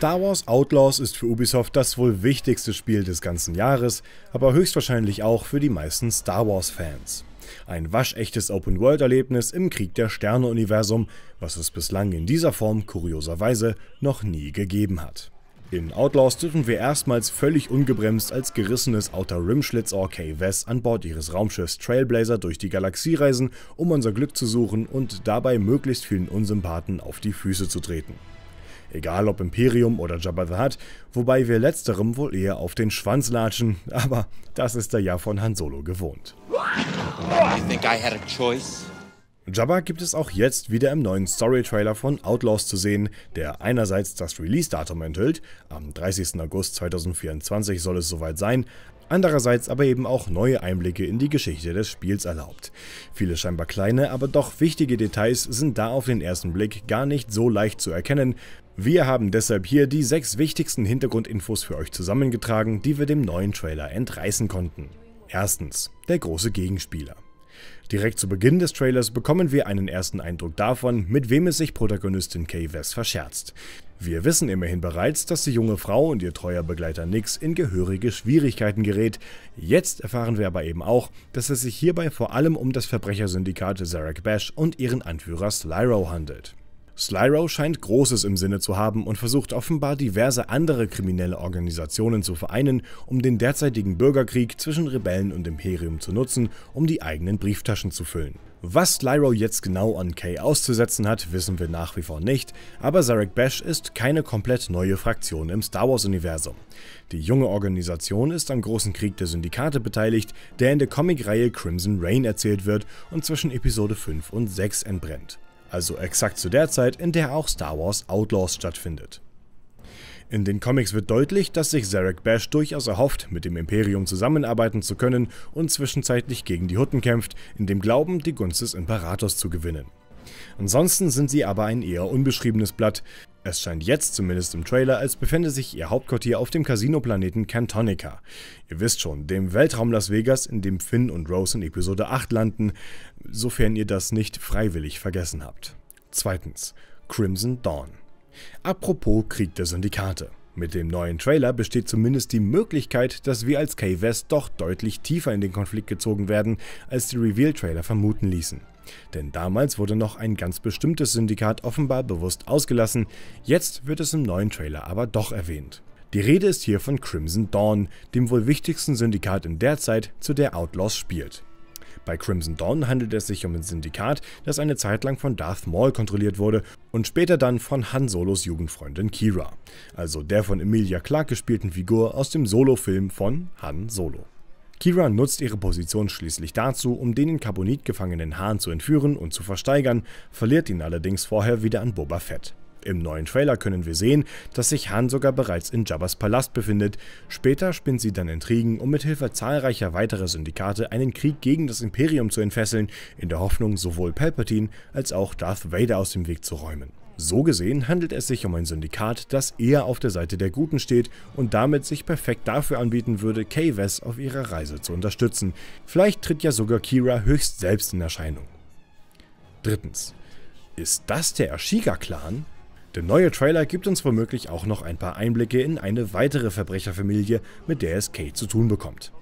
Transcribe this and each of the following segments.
Star Wars Outlaws ist für Ubisoft das wohl wichtigste Spiel des ganzen Jahres, aber höchstwahrscheinlich auch für die meisten Star Wars-Fans. Ein waschechtes Open-World-Erlebnis im Krieg der Sterne-Universum, was es bislang in dieser Form kurioserweise noch nie gegeben hat. In Outlaws dürfen wir erstmals völlig ungebremst als gerissenes Outer Rim Schlitz or K-Vess an Bord ihres Raumschiffs Trailblazer durch die Galaxie reisen, um unser Glück zu suchen und dabei möglichst vielen Unsympathen auf die Füße zu treten egal ob Imperium oder Jabba the Hutt, wobei wir letzterem wohl eher auf den Schwanz latschen, aber das ist er ja von Han Solo gewohnt. You think I had a choice? Jabba gibt es auch jetzt wieder im neuen Story-Trailer von Outlaws zu sehen, der einerseits das Release-Datum enthüllt, am 30. August 2024 soll es soweit sein, andererseits aber eben auch neue Einblicke in die Geschichte des Spiels erlaubt. Viele scheinbar kleine, aber doch wichtige Details sind da auf den ersten Blick gar nicht so leicht zu erkennen. Wir haben deshalb hier die sechs wichtigsten Hintergrundinfos für euch zusammengetragen, die wir dem neuen Trailer entreißen konnten. Erstens, der große Gegenspieler. Direkt zu Beginn des Trailers bekommen wir einen ersten Eindruck davon, mit wem es sich Protagonistin Kay West verscherzt. Wir wissen immerhin bereits, dass die junge Frau und ihr treuer Begleiter Nix in gehörige Schwierigkeiten gerät. Jetzt erfahren wir aber eben auch, dass es sich hierbei vor allem um das Verbrechersyndikat Zarek Bash und ihren Anführer Slyro handelt. Slyro scheint Großes im Sinne zu haben und versucht offenbar diverse andere kriminelle Organisationen zu vereinen, um den derzeitigen Bürgerkrieg zwischen Rebellen und Imperium zu nutzen, um die eigenen Brieftaschen zu füllen. Was Slyro jetzt genau an Kay auszusetzen hat, wissen wir nach wie vor nicht, aber Zarek Bash ist keine komplett neue Fraktion im Star Wars-Universum. Die junge Organisation ist am großen Krieg der Syndikate beteiligt, der in der Comicreihe Crimson Rain erzählt wird und zwischen Episode 5 und 6 entbrennt also exakt zu der Zeit, in der auch Star Wars Outlaws stattfindet. In den Comics wird deutlich, dass sich Zarek Bash durchaus erhofft, mit dem Imperium zusammenarbeiten zu können und zwischenzeitlich gegen die Hutten kämpft, in dem Glauben, die Gunst des Imperators zu gewinnen. Ansonsten sind sie aber ein eher unbeschriebenes Blatt, es scheint jetzt zumindest im Trailer, als befände sich ihr Hauptquartier auf dem Casino-Planeten Cantonica. Ihr wisst schon, dem Weltraum Las Vegas, in dem Finn und Rose in Episode 8 landen, sofern ihr das nicht freiwillig vergessen habt. Zweitens, Crimson Dawn. Apropos Krieg der Syndikate. Mit dem neuen Trailer besteht zumindest die Möglichkeit, dass wir als K-West doch deutlich tiefer in den Konflikt gezogen werden, als die Reveal-Trailer vermuten ließen. Denn damals wurde noch ein ganz bestimmtes Syndikat offenbar bewusst ausgelassen, jetzt wird es im neuen Trailer aber doch erwähnt. Die Rede ist hier von Crimson Dawn, dem wohl wichtigsten Syndikat in der Zeit, zu der Outlaws spielt. Bei Crimson Dawn handelt es sich um ein Syndikat, das eine Zeit lang von Darth Maul kontrolliert wurde und später dann von Han Solos Jugendfreundin Kira, also der von Emilia Clarke gespielten Figur aus dem Solo-Film von Han Solo. Kira nutzt ihre Position schließlich dazu, um den in Carbonit gefangenen Hahn zu entführen und zu versteigern, verliert ihn allerdings vorher wieder an Boba Fett. Im neuen Trailer können wir sehen, dass sich Han sogar bereits in Jabba's Palast befindet. Später spinnt sie dann Intrigen, um mit Hilfe zahlreicher weiterer Syndikate einen Krieg gegen das Imperium zu entfesseln, in der Hoffnung, sowohl Palpatine als auch Darth Vader aus dem Weg zu räumen. So gesehen handelt es sich um ein Syndikat, das eher auf der Seite der Guten steht und damit sich perfekt dafür anbieten würde, K-Wes auf ihrer Reise zu unterstützen. Vielleicht tritt ja sogar Kira höchst selbst in Erscheinung. Drittens. Ist das der Ashiga-Clan? Der neue Trailer gibt uns womöglich auch noch ein paar Einblicke in eine weitere Verbrecherfamilie, mit der es Kay zu tun bekommt.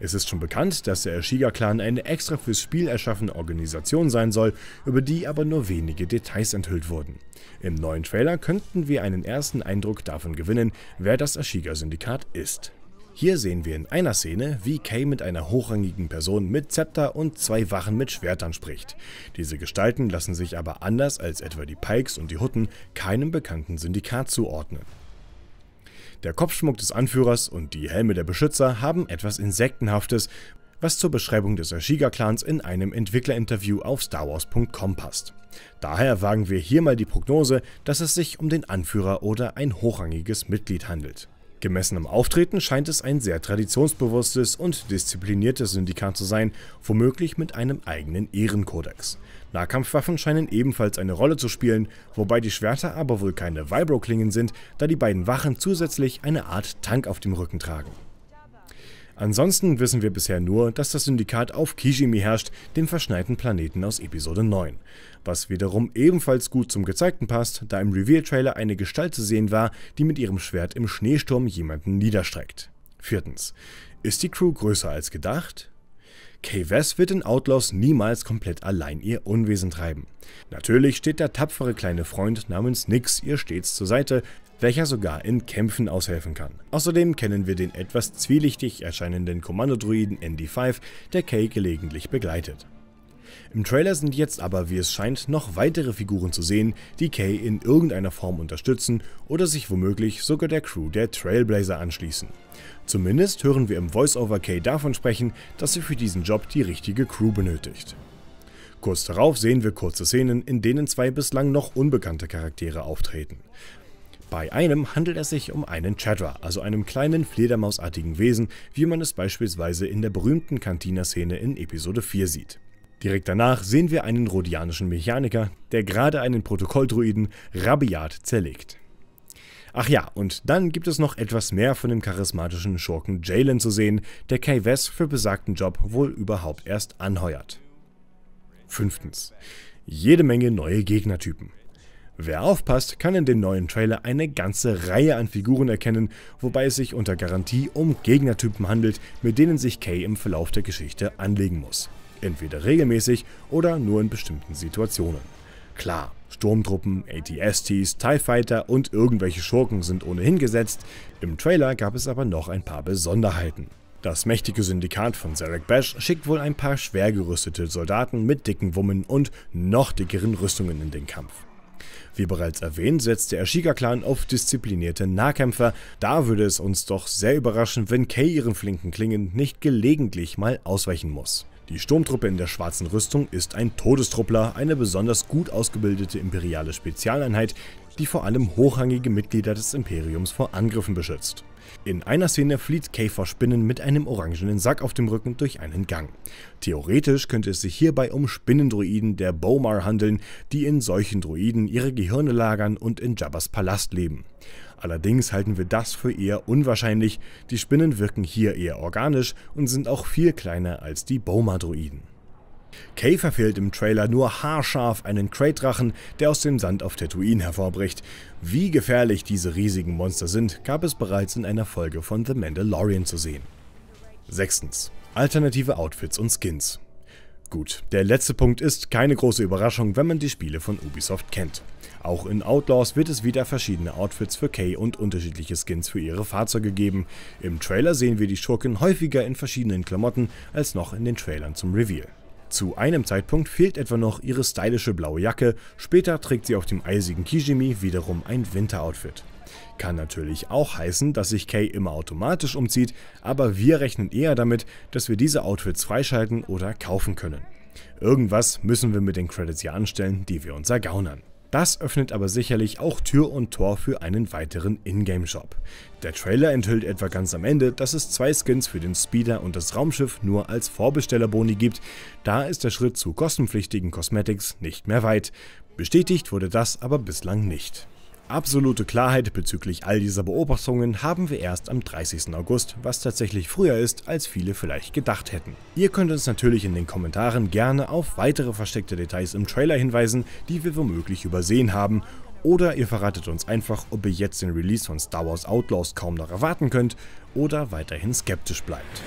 Es ist schon bekannt, dass der Ashiga-Clan eine extra fürs Spiel erschaffene Organisation sein soll, über die aber nur wenige Details enthüllt wurden. Im neuen Trailer könnten wir einen ersten Eindruck davon gewinnen, wer das Ashiga-Syndikat ist. Hier sehen wir in einer Szene, wie Kay mit einer hochrangigen Person mit Zepter und zwei Wachen mit Schwertern spricht. Diese Gestalten lassen sich aber anders als etwa die Pikes und die Hutten keinem bekannten Syndikat zuordnen. Der Kopfschmuck des Anführers und die Helme der Beschützer haben etwas Insektenhaftes, was zur Beschreibung des Ashiga-Clans in einem Entwicklerinterview auf StarWars.com passt. Daher wagen wir hier mal die Prognose, dass es sich um den Anführer oder ein hochrangiges Mitglied handelt. Gemessen am Auftreten scheint es ein sehr traditionsbewusstes und diszipliniertes Syndikat zu sein, womöglich mit einem eigenen Ehrenkodex. Nahkampfwaffen scheinen ebenfalls eine Rolle zu spielen, wobei die Schwerter aber wohl keine Vibro-Klingen sind, da die beiden Wachen zusätzlich eine Art Tank auf dem Rücken tragen. Ansonsten wissen wir bisher nur, dass das Syndikat auf Kijimi herrscht, dem verschneiten Planeten aus Episode 9. Was wiederum ebenfalls gut zum Gezeigten passt, da im Reveal-Trailer eine Gestalt zu sehen war, die mit ihrem Schwert im Schneesturm jemanden niederstreckt. Viertens. Ist die Crew größer als gedacht? Kay West wird den Outlaws niemals komplett allein ihr Unwesen treiben. Natürlich steht der tapfere kleine Freund namens Nix ihr stets zur Seite, welcher sogar in Kämpfen aushelfen kann. Außerdem kennen wir den etwas zwielichtig erscheinenden Kommandodruiden ND5, der Kay gelegentlich begleitet. Im Trailer sind jetzt aber, wie es scheint, noch weitere Figuren zu sehen, die Kay in irgendeiner Form unterstützen oder sich womöglich sogar der Crew der Trailblazer anschließen. Zumindest hören wir im Voiceover Kay davon sprechen, dass sie für diesen Job die richtige Crew benötigt. Kurz darauf sehen wir kurze Szenen, in denen zwei bislang noch unbekannte Charaktere auftreten. Bei einem handelt es sich um einen Chadra, also einem kleinen Fledermausartigen Wesen, wie man es beispielsweise in der berühmten Cantina-Szene in Episode 4 sieht. Direkt danach sehen wir einen rhodianischen Mechaniker, der gerade einen Protokolldruiden rabiat zerlegt. Ach ja, und dann gibt es noch etwas mehr von dem charismatischen Schurken Jalen zu sehen, der kay Vess für besagten Job wohl überhaupt erst anheuert. Fünftens. Jede Menge neue Gegnertypen. Wer aufpasst, kann in dem neuen Trailer eine ganze Reihe an Figuren erkennen, wobei es sich unter Garantie um Gegnertypen handelt, mit denen sich Kay im Verlauf der Geschichte anlegen muss entweder regelmäßig oder nur in bestimmten Situationen. Klar, Sturmtruppen, ATSTs, TIE Fighter und irgendwelche Schurken sind ohnehin gesetzt, im Trailer gab es aber noch ein paar Besonderheiten. Das mächtige Syndikat von Zarek Bash schickt wohl ein paar schwer gerüstete Soldaten mit dicken Wummen und noch dickeren Rüstungen in den Kampf. Wie bereits erwähnt, setzt der Ashika-Clan auf disziplinierte Nahkämpfer. Da würde es uns doch sehr überraschen, wenn Kay ihren flinken Klingen nicht gelegentlich mal ausweichen muss. Die Sturmtruppe in der schwarzen Rüstung ist ein Todestruppler, eine besonders gut ausgebildete imperiale Spezialeinheit, die vor allem hochrangige Mitglieder des Imperiums vor Angriffen beschützt. In einer Szene flieht Kay vor Spinnen mit einem orangenen Sack auf dem Rücken durch einen Gang. Theoretisch könnte es sich hierbei um Spinnendroiden der Bomar handeln, die in solchen Droiden ihre Gehirne lagern und in Jabbas Palast leben. Allerdings halten wir das für eher unwahrscheinlich, die Spinnen wirken hier eher organisch und sind auch viel kleiner als die Bomar-Droiden. Kay verfehlt im Trailer nur haarscharf einen Kraydrachen, der aus dem Sand auf Tatooine hervorbricht. Wie gefährlich diese riesigen Monster sind, gab es bereits in einer Folge von The Mandalorian zu sehen. Sechstens. Alternative Outfits und Skins. Gut, der letzte Punkt ist keine große Überraschung, wenn man die Spiele von Ubisoft kennt. Auch in Outlaws wird es wieder verschiedene Outfits für Kay und unterschiedliche Skins für ihre Fahrzeuge geben. Im Trailer sehen wir die Schurken häufiger in verschiedenen Klamotten als noch in den Trailern zum Reveal. Zu einem Zeitpunkt fehlt etwa noch ihre stylische blaue Jacke, später trägt sie auf dem eisigen Kijimi wiederum ein Winteroutfit. Kann natürlich auch heißen, dass sich Kay immer automatisch umzieht, aber wir rechnen eher damit, dass wir diese Outfits freischalten oder kaufen können. Irgendwas müssen wir mit den Credits hier anstellen, die wir uns ergaunern. Das öffnet aber sicherlich auch Tür und Tor für einen weiteren Ingame-Shop. Der Trailer enthüllt etwa ganz am Ende, dass es zwei Skins für den Speeder und das Raumschiff nur als Vorbestellerboni gibt, da ist der Schritt zu kostenpflichtigen Cosmetics nicht mehr weit. Bestätigt wurde das aber bislang nicht. Absolute Klarheit bezüglich all dieser Beobachtungen haben wir erst am 30. August, was tatsächlich früher ist, als viele vielleicht gedacht hätten. Ihr könnt uns natürlich in den Kommentaren gerne auf weitere versteckte Details im Trailer hinweisen, die wir womöglich übersehen haben oder ihr verratet uns einfach, ob ihr jetzt den Release von Star Wars Outlaws kaum noch erwarten könnt oder weiterhin skeptisch bleibt.